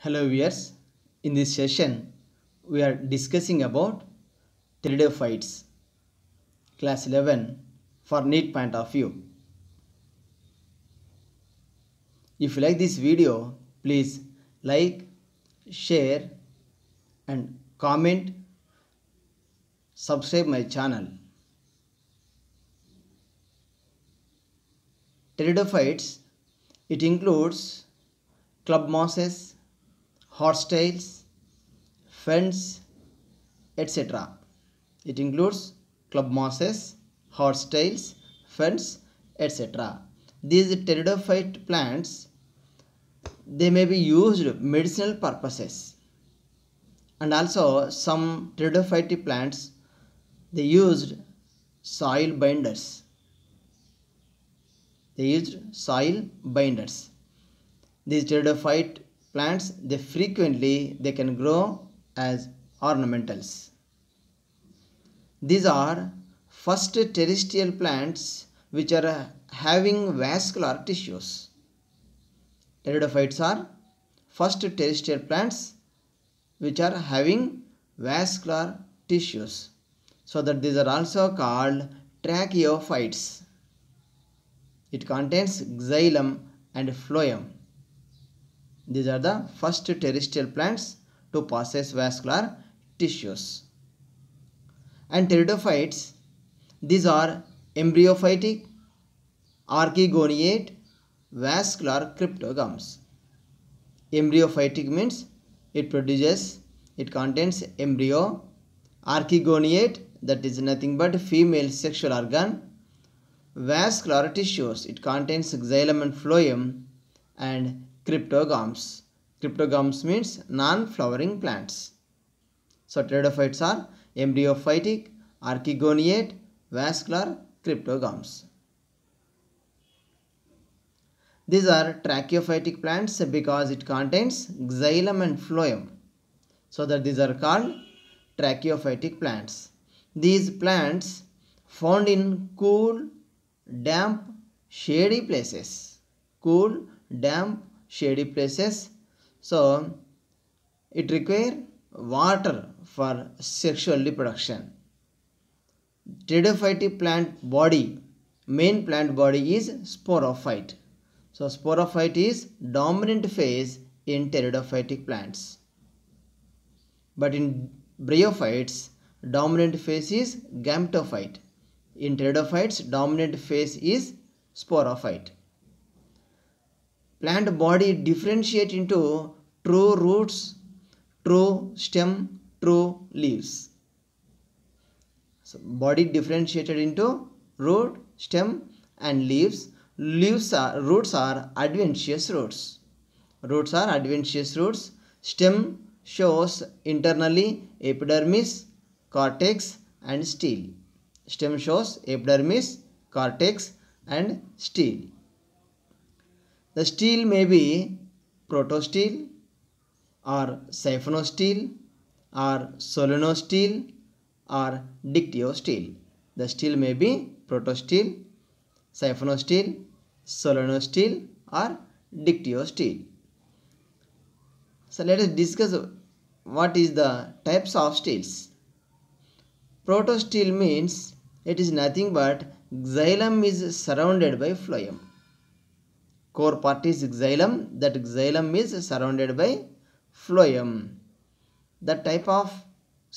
Hello viewers, in this session we are discussing about pteridophytes class 11 for neat point of view. If you like this video, please like, share and comment, subscribe my channel. Pteridophytes, it includes club mosses, horsetails, fens, etc. It includes club mosses, horsetails, fens, etc. These pteridophyte plants, they may be used medicinal purposes. And also some pteridophyte plants, they used soil binders. They used soil binders. These pteridophyte plants they frequently they can grow as ornamentals. These are first terrestrial plants which are having vascular tissues. Teridophytes are first terrestrial plants which are having vascular tissues. So that these are also called tracheophytes. It contains xylem and phloem. These are the first terrestrial plants to possess vascular tissues. And pteridophytes, these are embryophytic, archegoniate, vascular cryptogams. Embryophytic means it produces, it contains embryo, archegoniate that is nothing but female sexual organ, vascular tissues it contains xylem and phloem and cryptogams. Cryptogams means non-flowering plants. So pteridophytes are embryophytic, archegoniate, vascular cryptogams. These are tracheophytic plants because it contains xylem and phloem. So that these are called tracheophytic plants. These plants found in cool, damp, shady places. Cool, damp, shady places. So it require water for sexual reproduction. Tridophytic plant body, main plant body is sporophyte. So sporophyte is dominant phase in pteridophytic plants. But in bryophytes, dominant phase is gametophyte. In pteridophytes, dominant phase is sporophyte plant body differentiate into true roots, true stem, true leaves. So body differentiated into root, stem and leaves. Leaves are roots are adventitious roots. Roots are adventitious roots. Stem shows internally epidermis, cortex and steel. Stem shows epidermis, cortex and steel. The steel may be protosteel or siphonosteel or solenosteel or dictyosteel. The steel may be protosteel, siphonosteel, solenosteel or dictyosteel. So let us discuss what is the types of steels. Protosteel means it is nothing but xylem is surrounded by phloem core part is xylem that xylem is surrounded by phloem that type of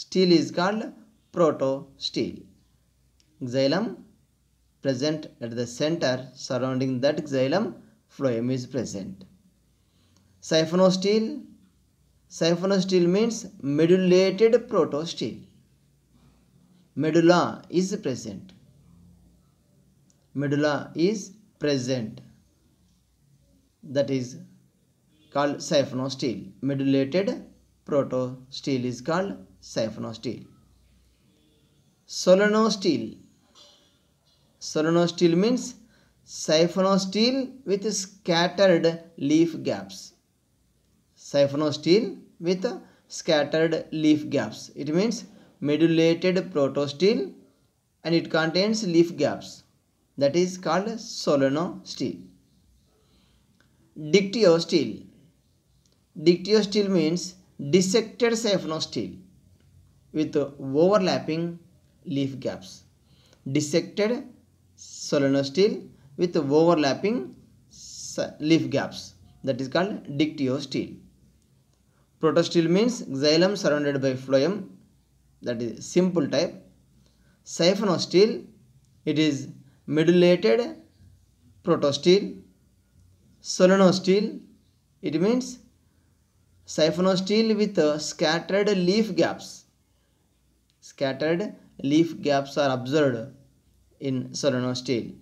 steel is called protosteel xylem present at the center surrounding that xylem phloem is present siphonosteel siphonosteel means medullated protosteel medulla is present medulla is present that is called siphonosteel. Medulated protosteel is called siphonosteel. Solenosteel. Solenosteel means siphonosteel with scattered leaf gaps. Siphonosteel with scattered leaf gaps. It means medulated protosteel and it contains leaf gaps. That is called solenosteel. Dictyo steel. Dictyo steel means dissected saphenosteel with overlapping leaf gaps. Dissected solenosteel with overlapping leaf gaps. That is called dictyo steel. Protosteel means xylem surrounded by phloem. That is simple type. Siphonosteel, it is medullated protosteel Solenostil, it means siphonostele with uh, scattered leaf gaps. Scattered leaf gaps are observed in solenostil.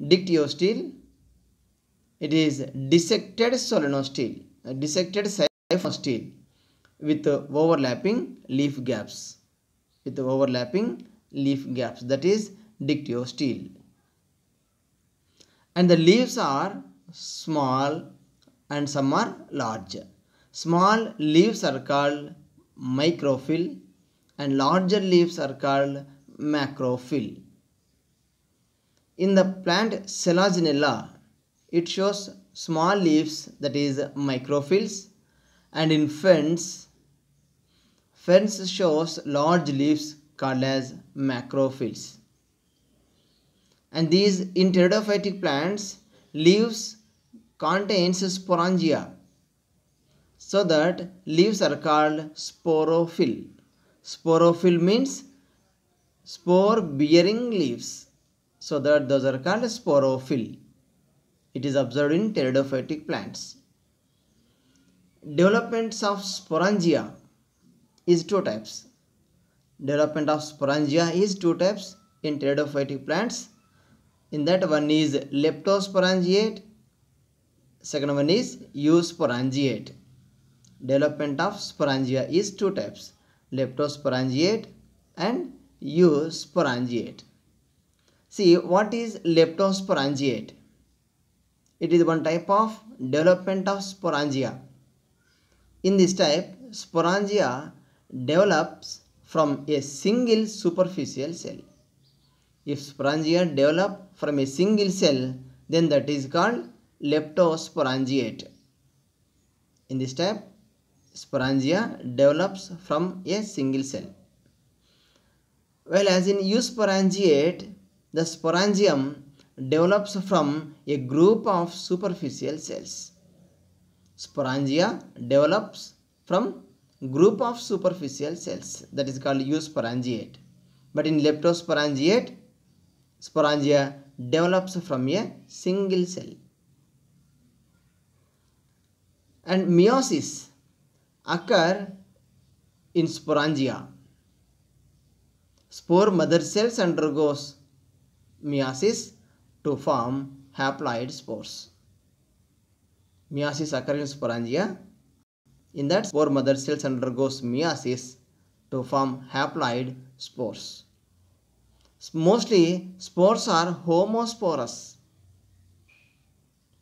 Dictyostele, it is dissected solenostil, uh, dissected siphonostele with uh, overlapping leaf gaps. With overlapping leaf gaps, that is dictyostele. And the leaves are small and some are larger. Small leaves are called microphyll and larger leaves are called macrophyll. In the plant Selaginella, it shows small leaves that is microphylls and in ferns, ferns shows large leaves called as macrophylls. And these interidophytic plants leaves contains sporangia. So that leaves are called sporophyll. Sporophyll means spore bearing leaves. So that those are called sporophyll. It is observed in pteridophytic plants. Developments of sporangia is two types. Development of sporangia is two types in pteridophytic plants. In that one is leptosporangiate second one is eusporangiate development of sporangia is two types leptosporangiate and eusporangiate see what is leptosporangiate it is one type of development of sporangia in this type sporangia develops from a single superficial cell if sporangia develop from a single cell then that is called leptosporangiate. In this type, sporangia develops from a single cell. Well, as in eusporangiate, the sporangium develops from a group of superficial cells. Sporangia develops from group of superficial cells that is called eusporangiate. But in leptosporangiate, sporangia develops from a single cell and meiosis occur in sporangia. Spore mother cells undergoes meiosis to form haploid spores. Meiosis occurs in sporangia. In that spore mother cells undergoes meiosis to form haploid spores. Mostly spores are homosporous.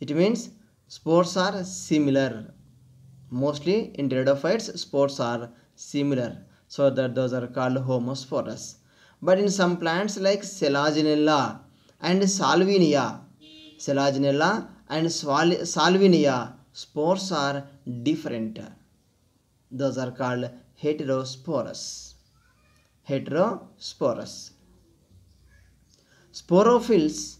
It means Spores are similar. Mostly in pteridophytes, spores are similar. So that those are called homosporous. But in some plants like Selaginella and Salvinia, Selaginella and Salvinia, spores are different. Those are called heterosporous. Heterosporous. Sporophylls,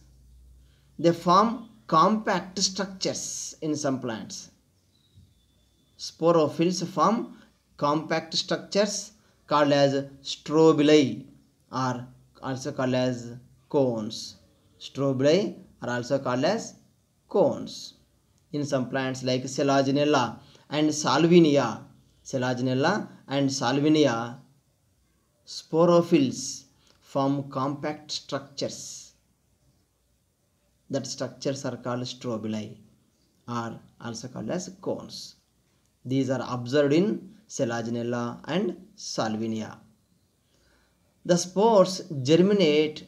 they form compact structures in some plants. Sporophylls form compact structures called as strobili or also called as cones. Strobili are also called as cones in some plants like Selaginella and Salvinia. Selaginella and Salvinia sporophylls form compact structures that structures are called strobili are also called as cones. These are observed in Selaginella and Salvinia. The spores germinate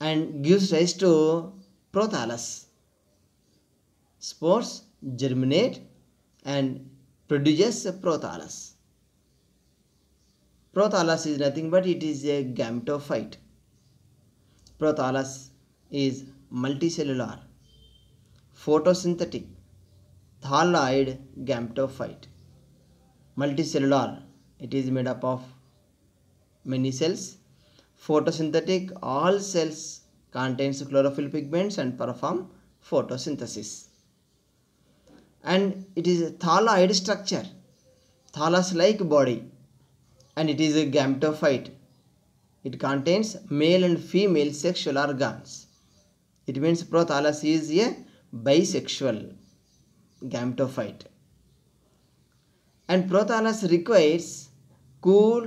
and gives rise to prothallus. Spores germinate and produces prothallus. Prothallus is nothing but it is a gametophyte. Prothallus is multicellular, photosynthetic, thalloid gametophyte. Multicellular, it is made up of many cells. Photosynthetic, all cells contains chlorophyll pigments and perform photosynthesis. And it is a thalloid structure, thallus-like body and it is a gametophyte it contains male and female sexual organs. It means Prothallus is a bisexual gametophyte. And Prothallus requires cool,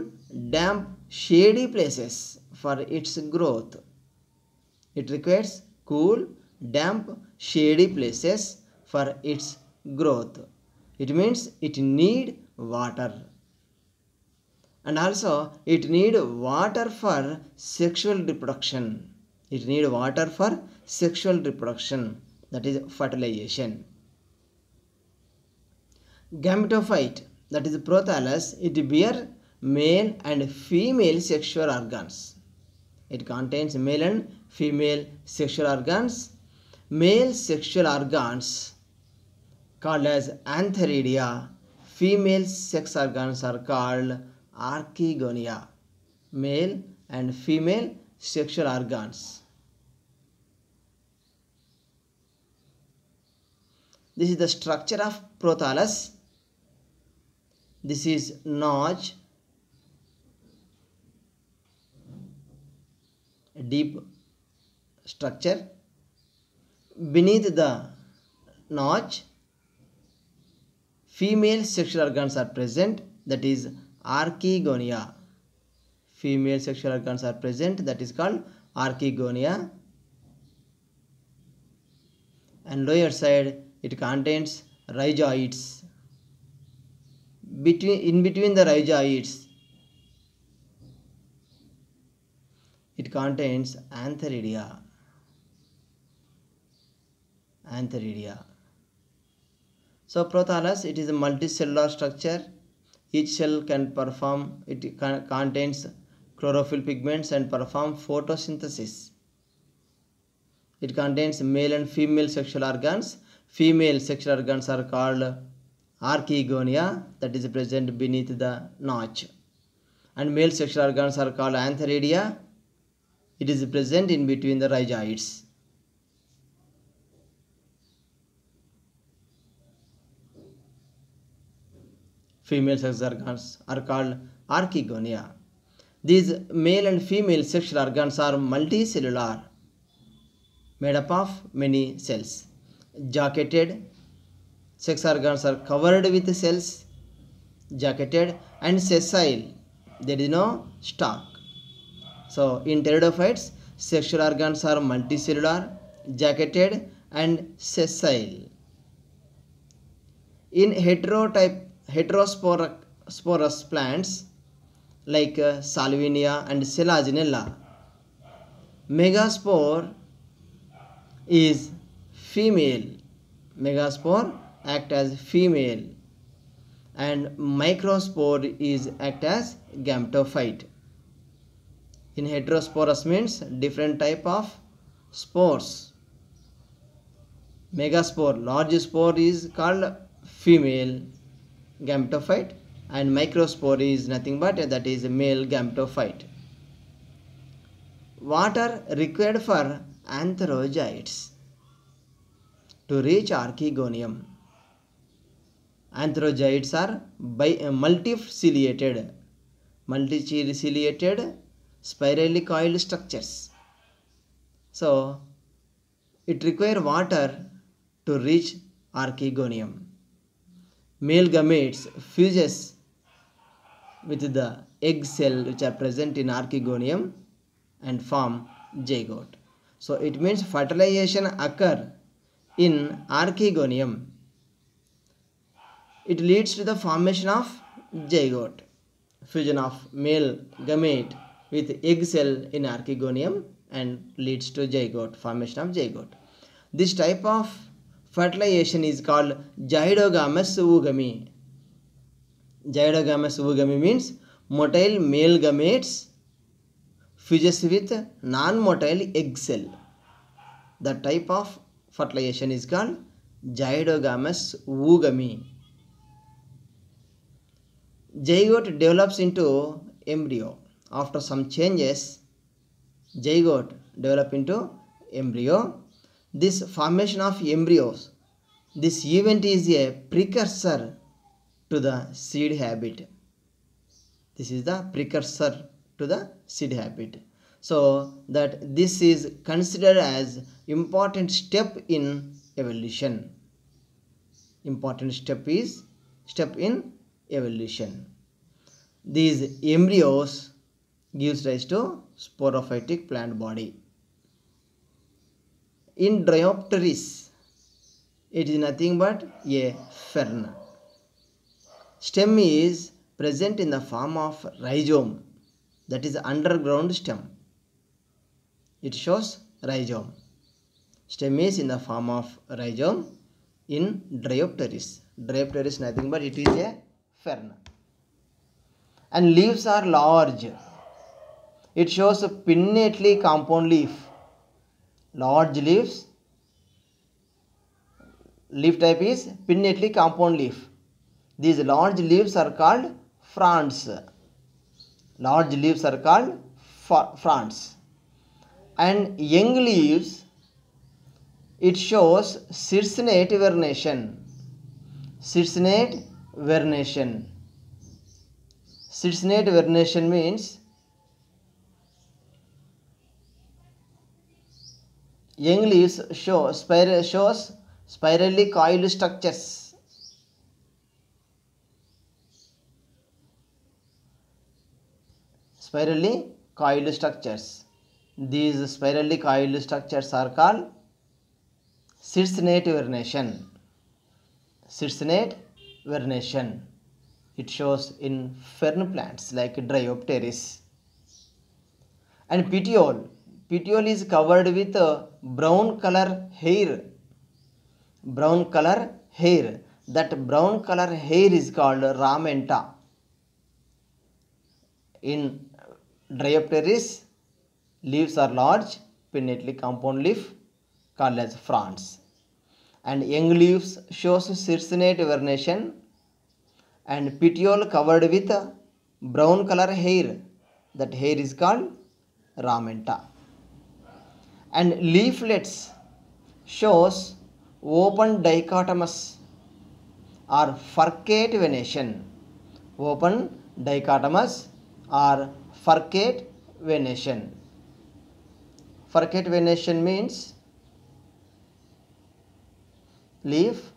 damp, shady places for its growth. It requires cool, damp, shady places for its growth. It means it need water and also it need water for sexual reproduction it need water for sexual reproduction that is fertilization gametophyte that is prothallus it bear male and female sexual organs it contains male and female sexual organs male sexual organs called as antheridia female sex organs are called archegonia, male and female sexual organs. This is the structure of prothallus. This is notch, deep structure. Beneath the notch, female sexual organs are present that is archegonia female sexual organs are present that is called archegonia and lower side it contains rhizoids between in between the rhizoids it contains antheridia antheridia so prothallus it is a multicellular structure each cell can perform, it contains chlorophyll pigments and perform photosynthesis. It contains male and female sexual organs. Female sexual organs are called archegonia that is present beneath the notch. And male sexual organs are called antheridia. It is present in between the rhizoids. female sex organs are called archegonia. These male and female sexual organs are multicellular, made up of many cells. Jacketed sex organs are covered with cells, jacketed and sessile. There is no stalk. So in pteridophytes, sexual organs are multicellular, jacketed and sessile. In heterotype heterosporous plants like uh, salvinia and selaginella. Megaspore is female. Megaspore act as female and microspore is act as gametophyte. In heterosporous means different type of spores. Megaspore large spore is called female gametophyte and microspore is nothing but that is a male gametophyte. Water required for anthrozoites to reach archegonium? Anthrozoites are by uh, multiciliated, multiciliated spirally coiled structures. So it requires water to reach archegonium male gametes fuses with the egg cell which are present in archegonium and form zygote. So it means fertilization occur in archegonium. It leads to the formation of zygote, fusion of male gamete with egg cell in archegonium and leads to zygote, formation of zygote. This type of fertilization is called zygogamous oogamy. Zygogamous oogamy means motile male gametes fuses with non-motile egg cell. The type of fertilization is called zygogamous oogamy. Zygote develops into embryo. After some changes, zygote develops into embryo this formation of embryos this event is a precursor to the seed habit this is the precursor to the seed habit so that this is considered as important step in evolution important step is step in evolution these embryos gives rise to sporophytic plant body in Dryopteris, it is nothing but a fern. Stem is present in the form of rhizome, that is underground stem. It shows rhizome. Stem is in the form of rhizome in Dryopteris. Dryopteris nothing but it is a fern. And leaves are large. It shows a pinnately compound leaf large leaves leaf type is pinnately compound leaf these large leaves are called fronds large leaves are called fronds and young leaves it shows circinate vernation circinate vernation circinate vernation means Young show, spir shows spirally coiled structures. Spirally coiled structures. These spirally coiled structures are called circinate urination. Circinate vernation. It shows in fern plants like Dryopteris. And petiole petiole is covered with uh, brown color hair. Brown color hair. That brown color hair is called ramenta. In Dryopteris, leaves are large, pinnately compound leaf, called as fronds. And young leaves shows circinate vernation and petiole covered with uh, brown color hair. That hair is called ramenta and leaflets shows open dichotomous or furcate venation. Open dichotomous or furcate venation. Furcate venation means leaf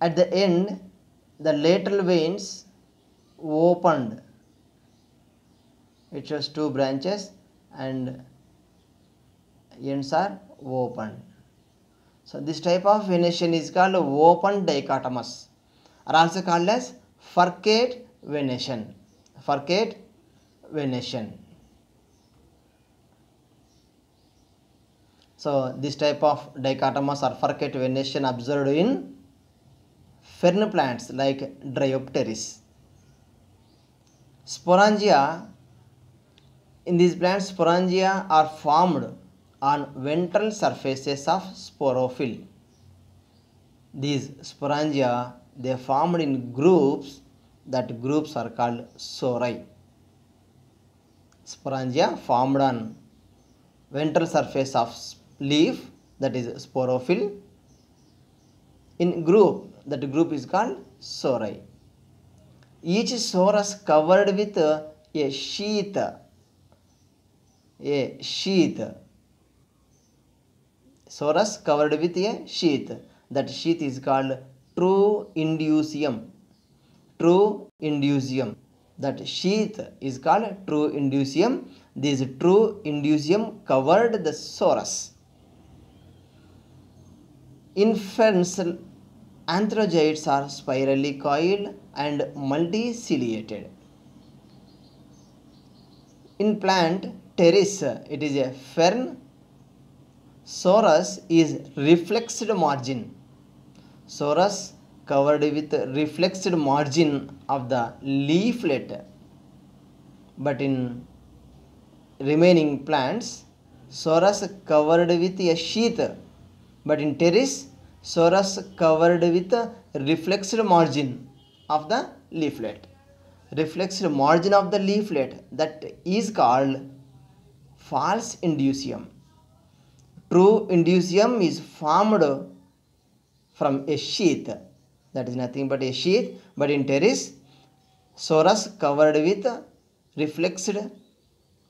at the end the lateral veins opened it shows two branches and ends are open. So this type of venation is called open dichotomous or also called as furcate venation. Furcate venation. So this type of dichotomous or furcate venation observed in fern plants like Dryopteris. Sporangia in these plants sporangia are formed on ventral surfaces of sporophyll. These sporangia, they formed in groups that groups are called sorai. Sporangia formed on ventral surface of leaf that is sporophyll in group that group is called sorai. Each sorus covered with a sheath a sheath sorus covered with a sheath. That sheath is called true indusium. True indusium. That sheath is called true indusium. This true indusium covered the sorus. Infants anthrogyds are spirally coiled and multiciliated. In plant terrace, it is a fern Sorus is reflexed margin. Sorus covered with reflexed margin of the leaflet. But in remaining plants, sorus covered with a sheath but in terrace sorus covered with a reflexed margin of the leaflet reflexed margin of the leaflet that is called false indusium True indusium is formed from a sheath. That is nothing but a sheath, but in pteris, sorus covered with reflexed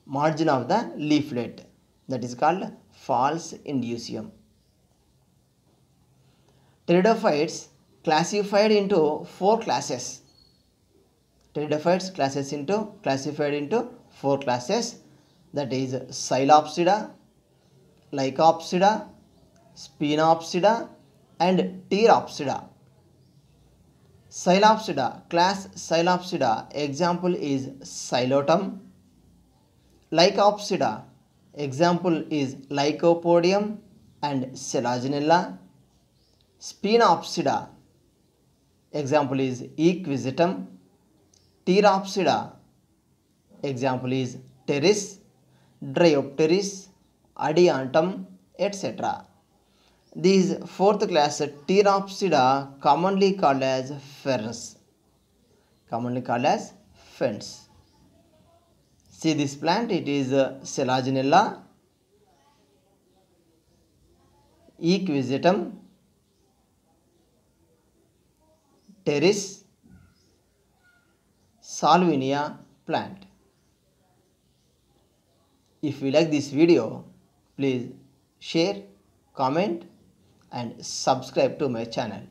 margin of the leaflet. That is called false indusium. Pteridophytes classified into four classes. Pteridophytes classes into classified into four classes. That is Psilopsida, Lycopsida Sphenopsida and Pteropsida Psilopsida class Psilopsida example is Psilotum Lycopsida example is Lycopodium and Selaginella Sphenopsida example is Equisetum Pteropsida example is Pteris Dryopteris adiantum, etc. These fourth class Teropsida commonly called as ferns. Commonly called as ferns. See this plant, it is Selaginella equisetum teres salvinia plant. If you like this video, Please share, comment and subscribe to my channel.